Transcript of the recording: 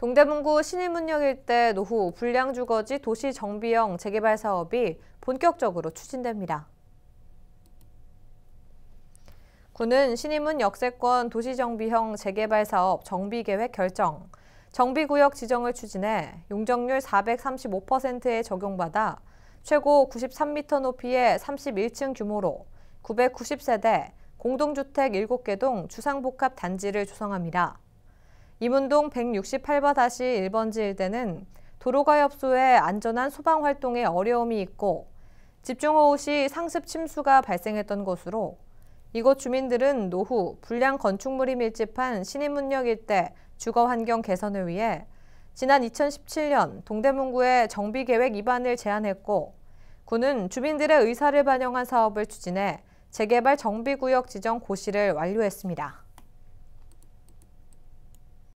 동대문구 신일문역 일대 노후 불량주거지 도시 정비형 재개발 사업이 본격적으로 추진됩니다. 구는 신임은 역세권 도시정비형 재개발 사업 정비계획 결정, 정비구역 지정을 추진해 용적률 435%에 적용받아 최고 93m 높이의 31층 규모로 990세대 공동주택 7개 동 주상복합 단지를 조성합니다. 이문동 1 6 8 1번지일대는 도로가 협소해 안전한 소방 활동에 어려움이 있고 집중호우 시 상습 침수가 발생했던 것으로 이곳 주민들은 노후 불량 건축물이 밀집한 신인문역 일대 주거 환경 개선을 위해 지난 2017년 동대문구에 정비계획 입안을 제안했고 군은 주민들의 의사를 반영한 사업을 추진해 재개발 정비구역 지정 고시를 완료했습니다.